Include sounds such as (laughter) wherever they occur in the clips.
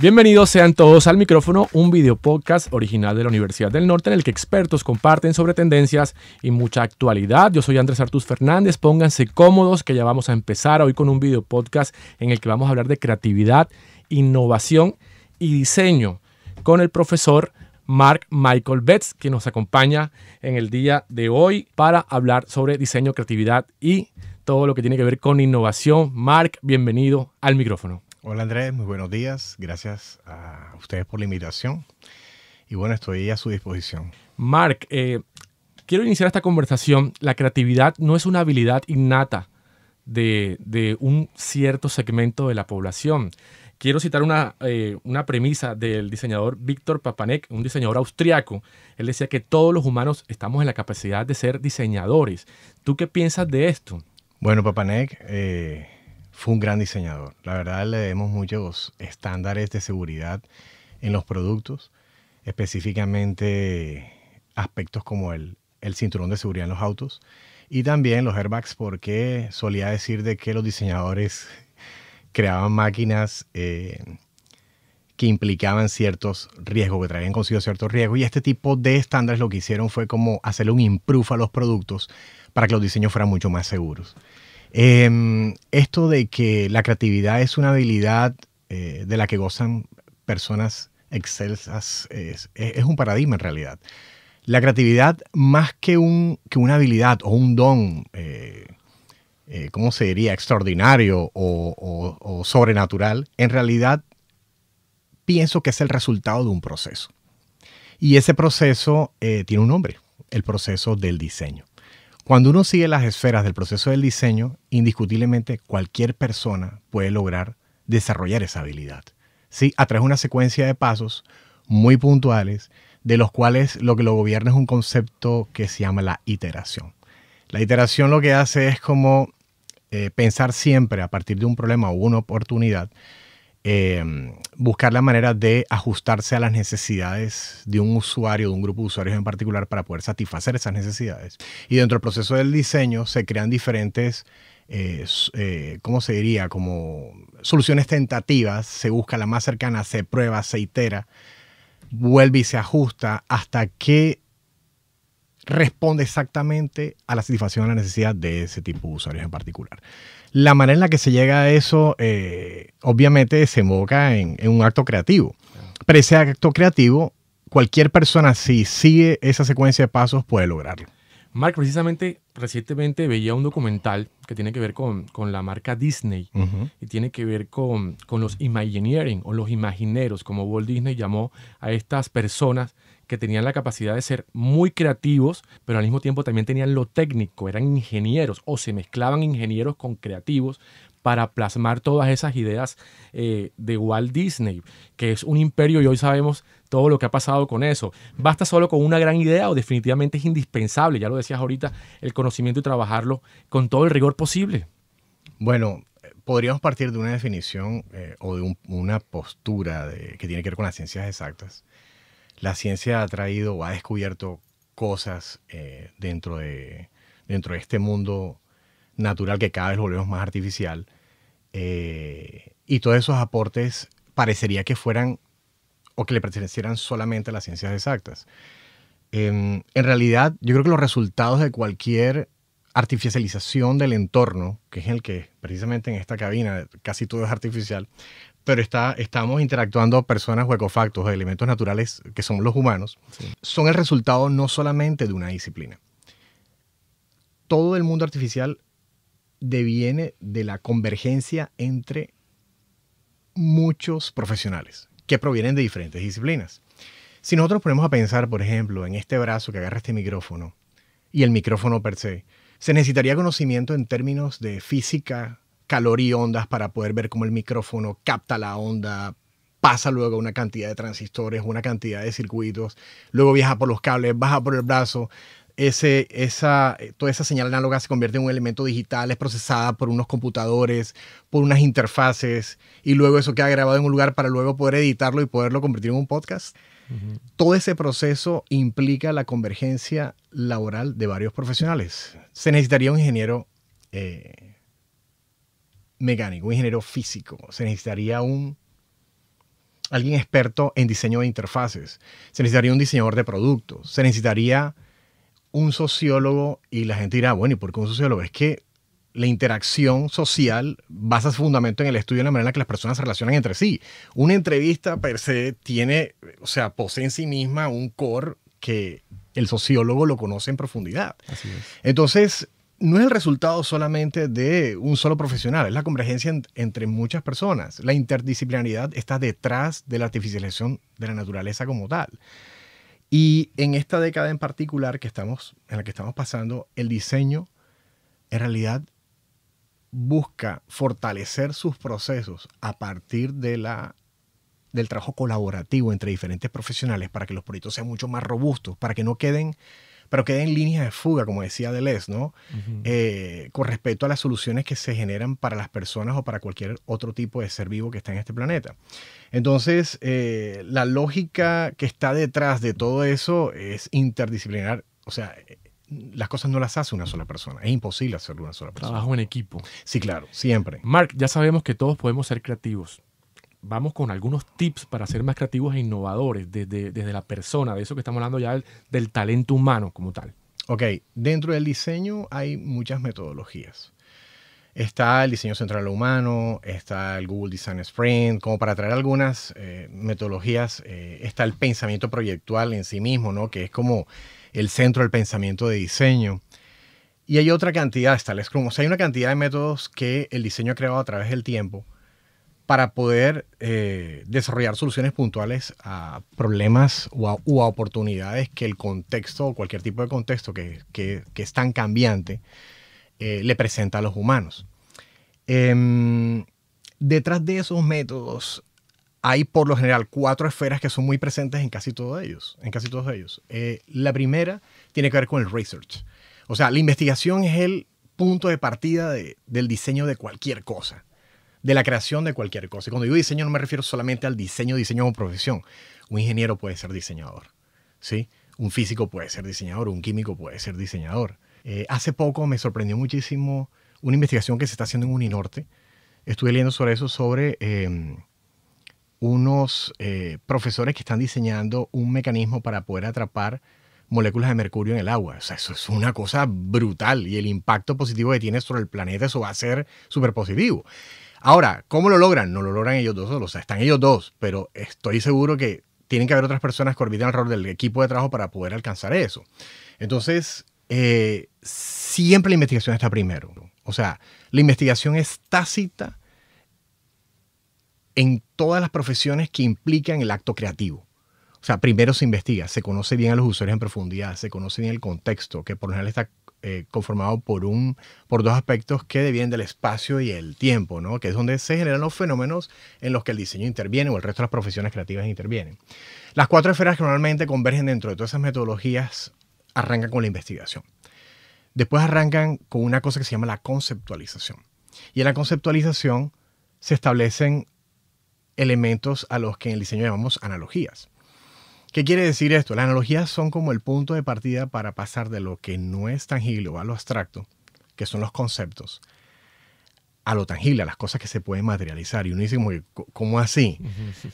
Bienvenidos sean todos al micrófono, un video podcast original de la Universidad del Norte en el que expertos comparten sobre tendencias y mucha actualidad. Yo soy Andrés Artus Fernández, pónganse cómodos que ya vamos a empezar hoy con un video podcast en el que vamos a hablar de creatividad, innovación y diseño con el profesor Mark Michael Betts, que nos acompaña en el día de hoy para hablar sobre diseño, creatividad y todo lo que tiene que ver con innovación. Mark, bienvenido al micrófono. Hola Andrés, muy buenos días. Gracias a ustedes por la invitación. Y bueno, estoy a su disposición. Mark, eh, quiero iniciar esta conversación. La creatividad no es una habilidad innata de, un cierto segmento de la población. Quiero citar una, eh, una premisa del diseñador Víctor Papanek, un diseñador austriaco. Él decía que todos los humanos estamos en la capacidad de ser diseñadores. ¿Tú qué piensas de esto? Bueno, Papanek... Eh, fue un gran diseñador. La verdad le debemos muchos estándares de seguridad en los productos, específicamente aspectos como el, cinturón de seguridad en los autos y también los airbags, porque solía decir de que los diseñadores creaban máquinas eh, que implicaban ciertos riesgos, que traían consigo ciertos riesgos. Y este tipo de estándares lo que hicieron fue como hacerle un improve a los productos para que los diseños fueran mucho más seguros. Em, esto de que la creatividad es una habilidad eh, de la que gozan personas excelsas es, un paradigma en realidad. La creatividad más que, un, que una habilidad o un don, eh, eh, ¿cómo se diría?, extraordinario o, sobrenatural, en realidad pienso que es el resultado de un proceso. Y ese proceso tiene un nombre, el proceso del diseño. Cuando uno sigue las esferas del proceso del diseño, indiscutiblemente cualquier persona puede lograr desarrollar esa habilidad. ¿sí? A través de una secuencia de pasos muy puntuales, de los cuales lo que lo gobierna es un concepto que se llama la iteración. La iteración lo que hace es como eh, pensar siempre a partir de un problema o una oportunidad Em, buscar la manera de ajustarse a las necesidades de un usuario, de un grupo de usuarios en particular, para poder satisfacer esas necesidades. Y dentro del proceso del diseño se crean diferentes, eh, eh, ¿cómo se diría? Como soluciones tentativas, se busca la más cercana, se prueba, se itera, vuelve y se ajusta hasta que responde exactamente a la satisfacción de la necesidad de ese tipo de usuarios en particular. La manera en la que se llega a eso, eh, obviamente, se invoca en, un acto creativo. Pero ese acto creativo, cualquier persona, si sigue esa secuencia de pasos, puede lograrlo. Mark, precisamente recientemente veía un documental que tiene que ver con, la marca Disney y tiene que ver con, con, los Imagineering o los Imagineros, como Walt Disney llamó a estas personas que tenían la capacidad de ser muy creativos, pero al mismo tiempo también tenían lo técnico, eran ingenieros o se mezclaban ingenieros con creativos para plasmar todas esas ideas eh, de Walt Disney, que es un imperio y hoy sabemos todo lo que ha pasado con eso. ¿Basta solo con una gran idea o definitivamente es indispensable, ya lo decías ahorita, el conocimiento y trabajarlo con todo el rigor posible? Bueno, podríamos partir de una definición eh, o de una postura que tiene que ver con las ciencias exactas, la ciencia ha traído o ha descubierto cosas eh, dentro, de, dentro de este mundo natural que cada vez volvemos más artificial. Eh, y todos esos aportes parecería que fueran o que le pertenecieran solamente a las ciencias exactas. Em, en realidad, yo creo que los resultados de cualquier artificialización del entorno, que es el que precisamente en esta cabina casi todo es artificial, pero está, estamos interactuando personas o elementos naturales que son los humanos, son el resultado no solamente de una disciplina. Todo el mundo artificial deviene de la convergencia entre muchos profesionales que provienen de diferentes disciplinas. Si nosotros ponemos a pensar, por ejemplo, en este brazo que agarra este micrófono y el micrófono per se, se necesitaría conocimiento en términos de física, calor y ondas para poder ver cómo el micrófono capta la onda, pasa luego una cantidad de transistores, una cantidad de circuitos, luego viaja por los cables, baja por el brazo. Ese, esa, toda esa señal análoga se convierte en un elemento digital, es procesada por unos computadores, por unas interfaces, y luego eso queda grabado en un lugar para luego poder editarlo y poderlo convertir en un podcast. Todo ese proceso implica la convergencia laboral de varios profesionales. Se necesitaría un ingeniero eh, mecánico, un ingeniero físico, se necesitaría un alguien experto en diseño de interfaces, se necesitaría un diseñador de productos, se necesitaría un sociólogo y la gente dirá, bueno, ¿y por qué un sociólogo? Es que la interacción social basa su fundamento en el estudio de la manera en la que las personas se relacionan entre sí. Una entrevista per se tiene, o sea, posee en sí misma un core que el sociólogo lo conoce en profundidad. Entonces, no es el resultado solamente de un solo profesional, es la convergencia entre muchas personas. La interdisciplinaridad está detrás de la artificialización de la naturaleza como tal. Y en esta década en particular que estamos, en la que estamos pasando, el diseño en realidad busca fortalecer sus procesos a partir de la, del trabajo colaborativo entre diferentes profesionales para que los proyectos sean mucho más robustos, para que no queden pero queda en líneas de fuga, como decía Deleuze, ¿no? Eh, con respecto a las soluciones que se generan para las personas o para cualquier otro tipo de ser vivo que está en este planeta. Entonces, eh, la lógica que está detrás de todo eso es interdisciplinar, o sea, eh, las cosas no las hace una sola persona. Es imposible hacerlo una sola persona. Trabajo en equipo. Sí, claro, siempre. Mark, ya sabemos que todos podemos ser creativos vamos con algunos tips para ser más creativos e innovadores desde, la persona, de eso que estamos hablando ya del, talento humano como tal. Ok, dentro del diseño hay muchas metodologías. Está el diseño central humano, está el Google Design Sprint, como para traer algunas eh, metodologías, eh, está el pensamiento proyectual en sí mismo, ¿no? que es como el centro del pensamiento de diseño. Y hay otra cantidad, está el Scrum. O sea, hay una cantidad de métodos que el diseño ha creado a través del tiempo para poder eh, desarrollar soluciones puntuales a problemas o a, oportunidades que el contexto o cualquier tipo de contexto que, que, es tan cambiante eh, le presenta a los humanos. Em, detrás de esos métodos hay por lo general cuatro esferas que son muy presentes en casi todos ellos. En casi todos ellos. Eh, la primera tiene que ver con el research. O sea, la investigación es el punto de partida del diseño de cualquier cosa de la creación de cualquier cosa. Y cuando digo diseño no me refiero solamente al diseño, diseño como profesión. Un ingeniero puede ser diseñador, ¿sí? Un físico puede ser diseñador, un químico puede ser diseñador. Eh, hace poco me sorprendió muchísimo una investigación que se está haciendo en Uninorte. Estuve leyendo sobre eso, sobre em, unos eh, profesores que están diseñando un mecanismo para poder atrapar moléculas de mercurio en el agua. O sea, eso es una cosa brutal y el impacto positivo que tiene sobre el planeta, eso va a ser súper positivo. Ahora, ¿cómo lo logran? No lo logran ellos dos solos, o sea, están ellos dos, pero estoy seguro que tienen que haber otras personas que el rol del equipo de trabajo para poder alcanzar eso. Entonces, eh, siempre la investigación está primero. O sea, la investigación es tácita en todas las profesiones que implican el acto creativo. O sea, primero se investiga, se conoce bien a los usuarios en profundidad, se conoce bien el contexto, que por lo general está eh, conformado por, dos aspectos que devienen del espacio y el tiempo, ¿no? que es donde se generan los fenómenos en los que el diseño interviene o el resto de las profesiones creativas intervienen. Las cuatro esferas que normalmente convergen dentro de todas esas metodologías arrancan con la investigación. Después arrancan con una cosa que se llama la conceptualización. Y en la conceptualización se establecen elementos a los que en el diseño llamamos analogías. ¿Qué quiere decir esto? Las analogías son como el punto de partida para pasar de lo que no es tangible o a lo abstracto, que son los conceptos, a lo tangible, a las cosas que se pueden materializar. Y uno dice, como, ¿cómo así?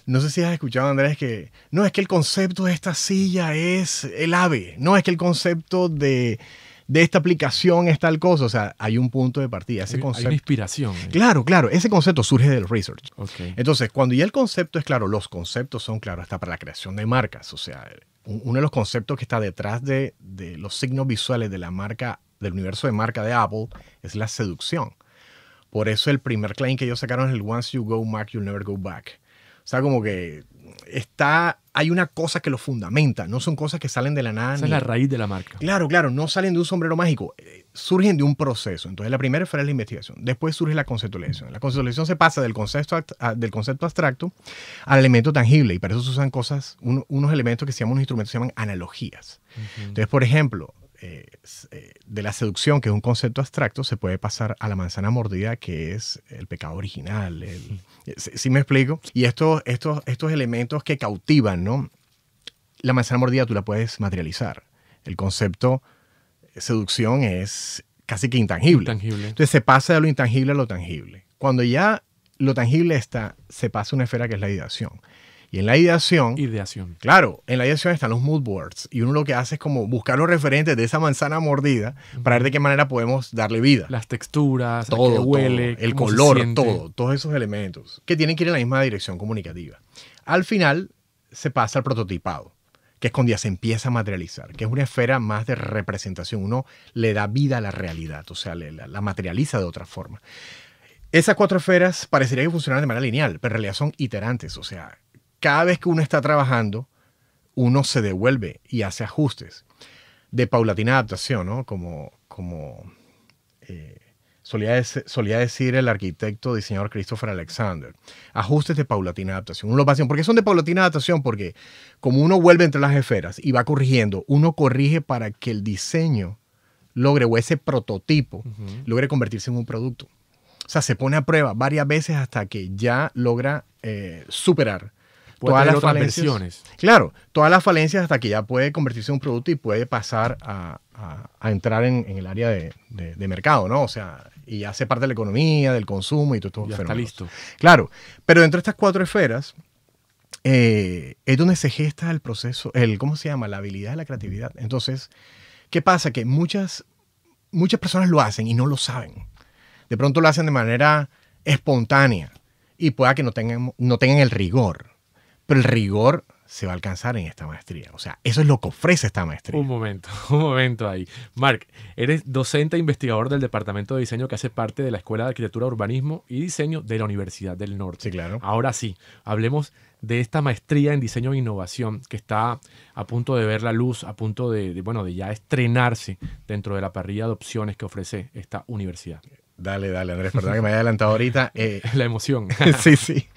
No sé si has escuchado, Andrés, que no es que el concepto de esta silla es el ave, no es que el concepto de de esta aplicación es tal cosa. O sea, hay un punto de partida. Ese concepto, una inspiración. ¿eh? Claro, claro. Ese concepto surge del research. Entonces, cuando ya el concepto es claro, los conceptos son claros hasta para la creación de marcas. O sea, uno de los conceptos que está detrás de, de los signos visuales de la marca, del universo de marca de Apple, es la seducción. Por eso el primer claim que ellos sacaron es el Once You Go Mark, You'll Never Go Back. O sea, como que está, hay una cosa que lo fundamenta, no son cosas que salen de la nada. Esa es la raíz de la marca. Claro, claro, no salen de un sombrero mágico, eh, surgen de un proceso. Entonces la primera fue la investigación, después surge la conceptualización. La conceptualización se pasa del concepto, del concepto abstracto al elemento tangible y para eso se usan cosas, unos elementos que se llaman, unos instrumentos se llaman analogías. Entonces, por ejemplo, eh, eh, de la seducción, que es un concepto abstracto, se puede pasar a la manzana mordida, que es el pecado original. si ¿sí, me explico? Y estos, estos, estos elementos que cautivan, ¿no? La manzana mordida tú la puedes materializar. El concepto eh, seducción es casi que intangible. intangible. Entonces se pasa de lo intangible a lo tangible. Cuando ya lo tangible está, se pasa a una esfera que es la ideación. Y en la ideación. Ideación. Claro, en la ideación están los mood boards. Y uno lo que hace es como buscar los referentes de esa manzana mordida para ver de qué manera podemos darle vida. Las texturas, todo, huele, el color, todo, todos esos elementos que tienen que ir en la misma dirección comunicativa. Al final se pasa al prototipado que es cuando ya se empieza a materializar, que es una esfera más de representación. Uno le da vida a la realidad, o sea, la, materializa de otra forma. Esas cuatro esferas parecerían que funcionan de manera lineal, pero en realidad son iterantes, o sea, cada vez que uno está trabajando, uno se devuelve y hace ajustes de paulatina adaptación, ¿no? Como, como eh, solía, decir el arquitecto diseñador Christopher Alexander. Ajustes de paulatina adaptación. Uno lo va ¿Por qué son de paulatina adaptación? Porque como uno vuelve entre las esferas y va corrigiendo, uno corrige para que el diseño logre, o ese prototipo, logre convertirse en un producto. O sea, se pone a prueba varias veces hasta que ya logra eh, superar todas las Claro, todas las falencias hasta que ya puede convertirse en un producto y puede pasar a, entrar en, el área de, mercado, ¿no? O sea, y hace parte de la economía, del consumo y todo esto. Ya está listo. Claro, pero dentro de estas cuatro esferas eh, es donde se gesta el proceso, el, ¿cómo se llama? La habilidad de la creatividad. Entonces, ¿qué pasa? Que muchas, muchas personas lo hacen y no lo saben. De pronto lo hacen de manera espontánea y pueda que no tengan, no tengan el rigor pero el rigor se va a alcanzar en esta maestría. O sea, eso es lo que ofrece esta maestría. Un momento, (laughs) un momento ahí. Marc, eres docente e investigador del Departamento de Diseño que hace parte de la Escuela de Arquitectura, Urbanismo y Diseño de la Universidad del Norte. Sí, claro. Ahora sí, hablemos de esta maestría en diseño e innovación que está a punto de ver la luz, a punto de, de bueno, de ya estrenarse dentro de la parrilla de opciones que ofrece esta universidad. Dale, dale, Andrés, perdón que me haya adelantado ahorita. (laughs) Eh, la emoción. (laughs) sí, sí.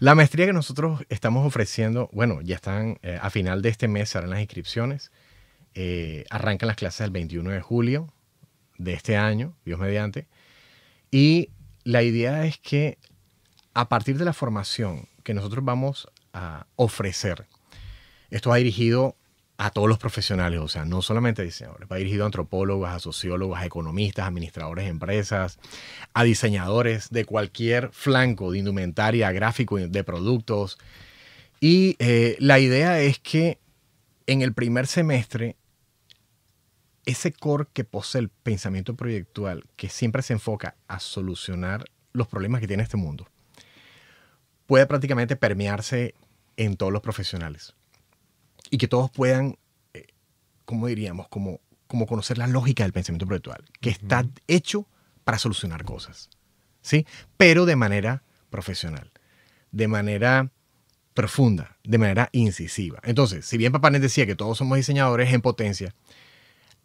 La maestría que nosotros estamos ofreciendo, bueno, ya están eh, a final de este mes, harán las inscripciones. Eh, arrancan las clases el 21 de julio de este año, Dios mediante. Y la idea es que a partir de la formación que nosotros vamos a ofrecer, esto va dirigido a todos los profesionales, o sea, no solamente a diseñadores, va dirigido a antropólogos, a sociólogos, a economistas, administradores de empresas, a diseñadores de cualquier flanco de indumentaria, gráfico, de productos. Y eh, la idea es que en el primer semestre, ese core que posee el pensamiento proyectual, que siempre se enfoca a solucionar los problemas que tiene este mundo, puede prácticamente permearse en todos los profesionales y que todos puedan, eh, como diríamos? Como, como conocer la lógica del pensamiento proyectual, que está hecho para solucionar cosas, ¿sí? Pero de manera profesional, de manera profunda, de manera incisiva. Entonces, si bien Papanet decía que todos somos diseñadores en potencia,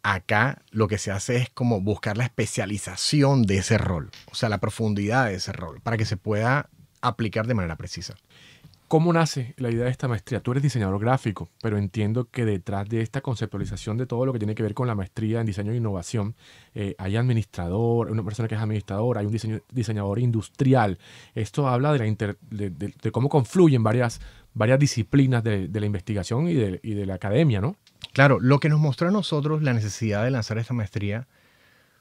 acá lo que se hace es como buscar la especialización de ese rol, o sea, la profundidad de ese rol, para que se pueda aplicar de manera precisa. ¿Cómo nace la idea de esta maestría? Tú eres diseñador gráfico, pero entiendo que detrás de esta conceptualización de todo lo que tiene que ver con la maestría en diseño e innovación, eh, hay administrador, una persona que es administrador, hay un diseñador industrial. Esto habla de, de, cómo confluyen varias, varias disciplinas de, la investigación y de, y de la academia, ¿no? Claro, lo que nos mostró a nosotros la necesidad de lanzar esta maestría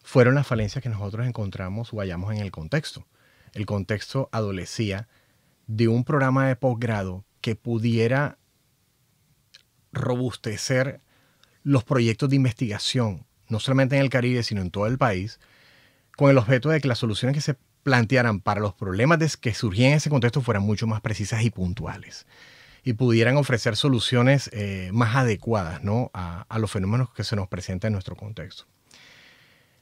fueron las falencias que nosotros encontramos o hallamos en el contexto. El contexto adolecía de un programa de posgrado que pudiera robustecer los proyectos de investigación, no solamente en el Caribe, sino en todo el país, con el objeto de que las soluciones que se plantearan para los problemas que surgían en ese contexto fueran mucho más precisas y puntuales y pudieran ofrecer soluciones eh, más adecuadas ¿no? a, a los fenómenos que se nos presentan en nuestro contexto.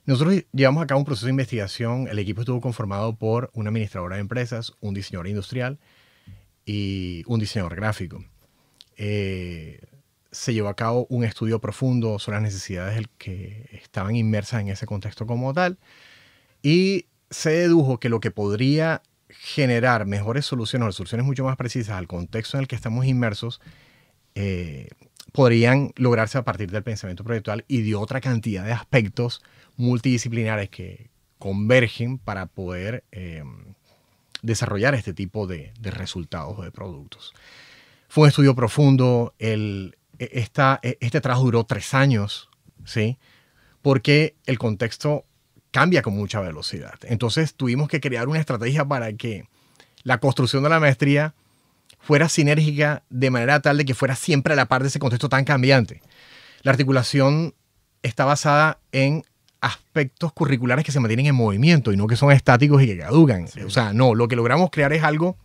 Nosotros llevamos a cabo un proceso de investigación. El equipo estuvo conformado por una administradora de empresas, un diseñador industrial y un diseñador gráfico. Eh, se llevó a cabo un estudio profundo sobre las necesidades que estaban inmersas en ese contexto como tal y se dedujo que lo que podría generar mejores soluciones o soluciones mucho más precisas al contexto en el que estamos inmersos eh, podrían lograrse a partir del pensamiento proyectual y de otra cantidad de aspectos multidisciplinares que convergen para poder em, desarrollar este tipo de, resultados o de productos. Fue un estudio profundo, e, e, este trabajo duró tres años, ¿sí? porque el contexto cambia con mucha velocidad. Entonces tuvimos que crear una estrategia para que la construcción de la maestría fuera sinérgica de manera tal de que fuera siempre a la par de ese contexto tan cambiante. La articulación está basada en aspectos curriculares que se mantienen en movimiento y no que son estáticos y que caducan. O sea, no, lo que logramos crear es algo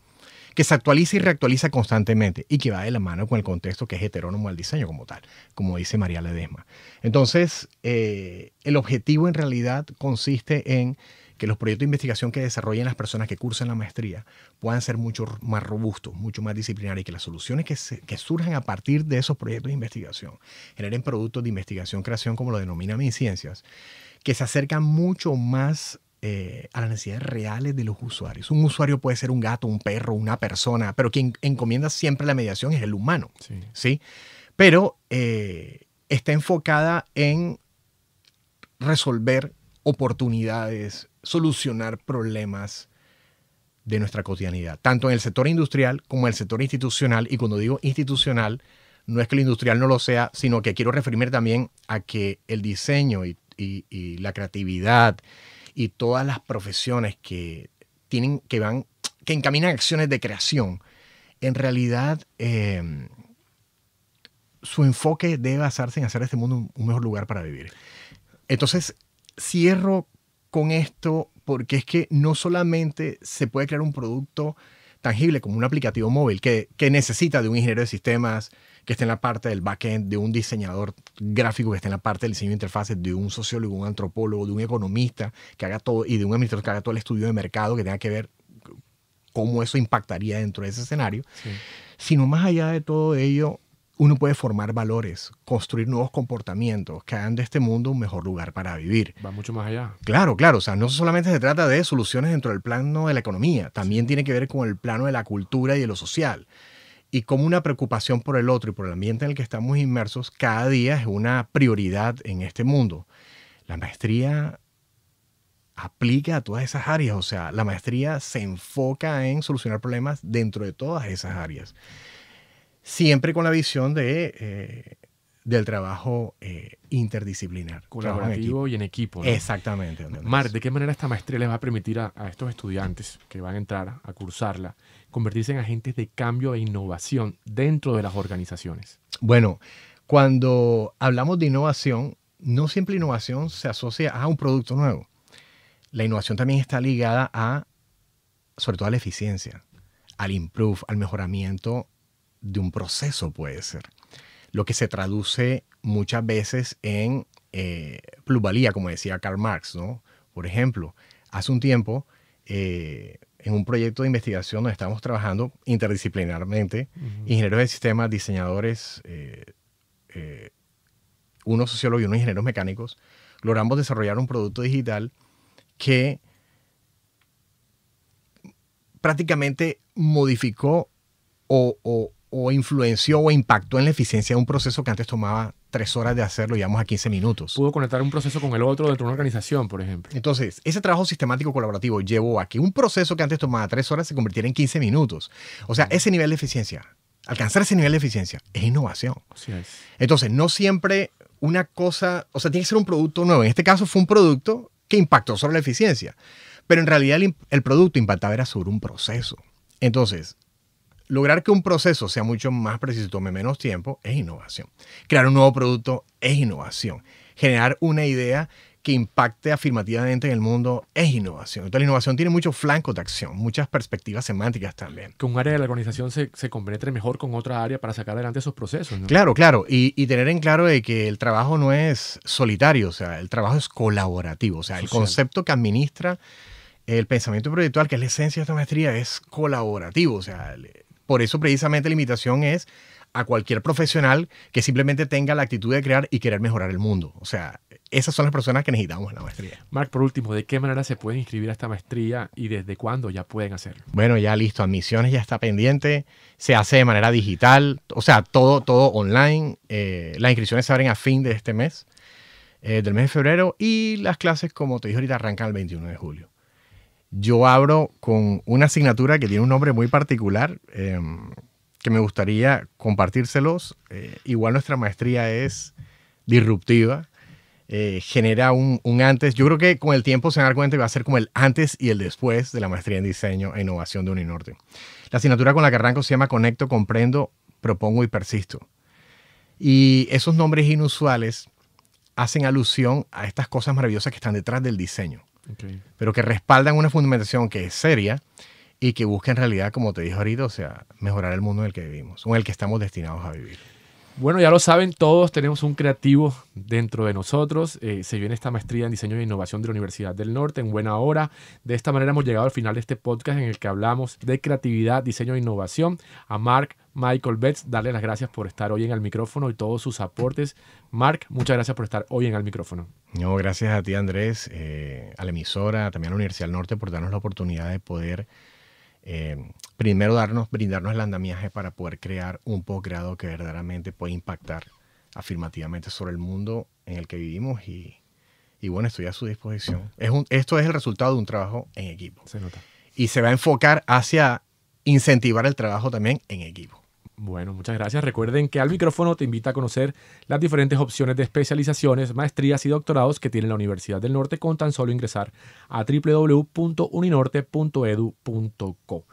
que se actualiza y reactualiza constantemente y que va de la mano con el contexto que es heterónomo al diseño como tal, como dice María Ledesma. Entonces, eh, el objetivo en realidad consiste en que los proyectos de investigación que desarrollen las personas que cursan la maestría puedan ser mucho más robustos, mucho más disciplinarios y que las soluciones que, surjan a partir de esos proyectos de investigación generen productos de investigación-creación, como lo denomina mis ciencias, que se acercan mucho más eh, a las necesidades reales de los usuarios. Un usuario puede ser un gato, un perro, una persona, pero quien encomienda siempre la mediación es el humano. Sí. Pero eh, está enfocada en resolver oportunidades, solucionar problemas de nuestra cotidianidad, tanto en el sector industrial como en el sector institucional. Y cuando digo institucional, no es que el industrial no lo sea, sino que quiero referirme también a que el diseño y, la creatividad y todas las profesiones que tienen, que van, que encaminan acciones de creación, en realidad em, su enfoque debe basarse en hacer este mundo un mejor lugar para vivir. Entonces, cierro con esto porque es que no solamente se puede crear un producto tangible como un aplicativo móvil que, necesita de un ingeniero de sistemas que esté en la parte del backend, de un diseñador gráfico que esté en la parte del diseño de interfaces, de un sociólogo, un antropólogo, de un economista que haga todo y de un administrador que haga todo el estudio de mercado que tenga que ver cómo eso impactaría dentro de ese escenario, sino más allá de todo ello, uno puede formar valores, construir nuevos comportamientos que hagan de este mundo un mejor lugar para vivir. Va mucho más allá. Claro, claro. O sea, no solamente se trata de soluciones dentro del plano de la economía, también tiene que ver con el plano de la cultura y de lo social. Y como una preocupación por el otro y por el ambiente en el que estamos inmersos, cada día es una prioridad en este mundo. La maestría aplica a todas esas áreas. O sea, la maestría se enfoca en solucionar problemas dentro de todas esas áreas siempre con la visión de, eh, del trabajo eh, interdisciplinar. Colaborativo y en equipo. Exactamente. Mar, ¿de qué manera esta maestría les va a permitir a, estos estudiantes que van a entrar a cursarla convertirse en agentes de cambio e innovación dentro de las organizaciones? Bueno, cuando hablamos de innovación, no siempre innovación se asocia a un producto nuevo. La innovación también está ligada a, sobre todo a la eficiencia, al improve, al mejoramiento de un proceso puede ser, lo que se traduce muchas veces en eh, como decía Karl Marx. ¿no? Por ejemplo, hace un tiempo, eh, en un proyecto de investigación donde estamos trabajando interdisciplinarmente, ingenieros de sistemas, diseñadores, eh, eh, uno sociólogo y uno ingenieros mecánicos, logramos desarrollar un producto digital que prácticamente modificó o, o influenció o impactó en la eficiencia de un proceso que antes tomaba tres horas de hacerlo, digamos, a 15 minutos. Pudo conectar un proceso con el otro dentro de una organización, por ejemplo. Entonces, ese trabajo sistemático colaborativo llevó a que un proceso que antes tomaba tres horas se convirtiera en 15 minutos. O sea, ese nivel de eficiencia, alcanzar ese nivel de eficiencia, es innovación. Entonces, no siempre una cosa, o sea, tiene que ser un producto nuevo. En este caso fue un producto que impactó sobre la eficiencia, pero en realidad el, el producto impactaba era sobre un proceso. Entonces, Lograr que un proceso sea mucho más preciso y tome menos tiempo es innovación. Crear un nuevo producto es innovación. Generar una idea que impacte afirmativamente en el mundo es innovación. Entonces la innovación tiene muchos flancos de acción, muchas perspectivas semánticas también. Que un área de la organización se, se compenetre mejor con otra área para sacar adelante esos procesos. Claro, claro. Y, tener en claro de que el trabajo no es solitario, o sea, el trabajo es colaborativo. O sea, el concepto que administra el pensamiento proyectual, que es la esencia de esta maestría, es colaborativo. O sea, por eso precisamente la invitación es a cualquier profesional que simplemente tenga la actitud de crear y querer mejorar el mundo. O sea, esas son las personas que necesitamos en la maestría. Mark, por último, ¿de qué manera se pueden inscribir a esta maestría y desde cuándo ya pueden hacerlo? Bueno, ya listo, admisiones ya está pendiente, se hace de manera digital, o sea, todo, todo online. Eh, las inscripciones se abren a fin de este mes, eh, del mes de febrero, y las clases, como te dije ahorita, arrancan el 21 de julio yo abro con una asignatura que tiene un nombre muy particular, em, que me gustaría compartírselos. Eh, igual nuestra maestría es disruptiva, eh, genera un, antes. Yo creo que con el tiempo se van a dar cuenta que va a ser como el antes y el después de la maestría en diseño e innovación de Uninorte. La asignatura con la que arranco se llama Conecto, Comprendo, Propongo y Persisto. Y esos nombres inusuales hacen alusión a estas cosas maravillosas que están detrás del diseño pero que respaldan una fundamentación que es seria y que busca en realidad, como te dije ahorita, o sea, mejorar el mundo en el que vivimos o en el que estamos destinados a vivir. Bueno, ya lo saben todos, tenemos un creativo dentro de nosotros. Eh, se viene esta maestría en diseño e innovación de la Universidad del Norte en buena hora. De esta manera hemos llegado al final de este podcast en el que hablamos de creatividad, diseño e innovación. A Mark Michael Betts, darle las gracias por estar hoy en el micrófono y todos sus aportes. Mark, muchas gracias por estar hoy en el micrófono. No, gracias a ti Andrés, eh, a la emisora, también a la Universidad del Norte por darnos la oportunidad de poder eh, primero darnos, brindarnos el andamiaje para poder crear un posgrado que verdaderamente puede impactar afirmativamente sobre el mundo en el que vivimos y, bueno, estoy a su disposición. Es un, esto es el resultado de un trabajo en equipo. Y se va a enfocar hacia incentivar el trabajo también en equipo. Bueno, muchas gracias. Recuerden que al micrófono te invita a conocer las diferentes opciones de especializaciones, maestrías y doctorados que tiene la Universidad del Norte con tan solo ingresar a www.uninorte.edu.co.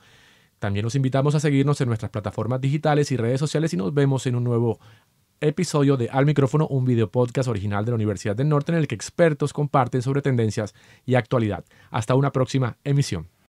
También nos invitamos a seguirnos en nuestras plataformas digitales y redes sociales y nos vemos en un nuevo episodio de Al Micrófono, un video podcast original de la Universidad del Norte en el que expertos comparten sobre tendencias y actualidad. Hasta una próxima emisión.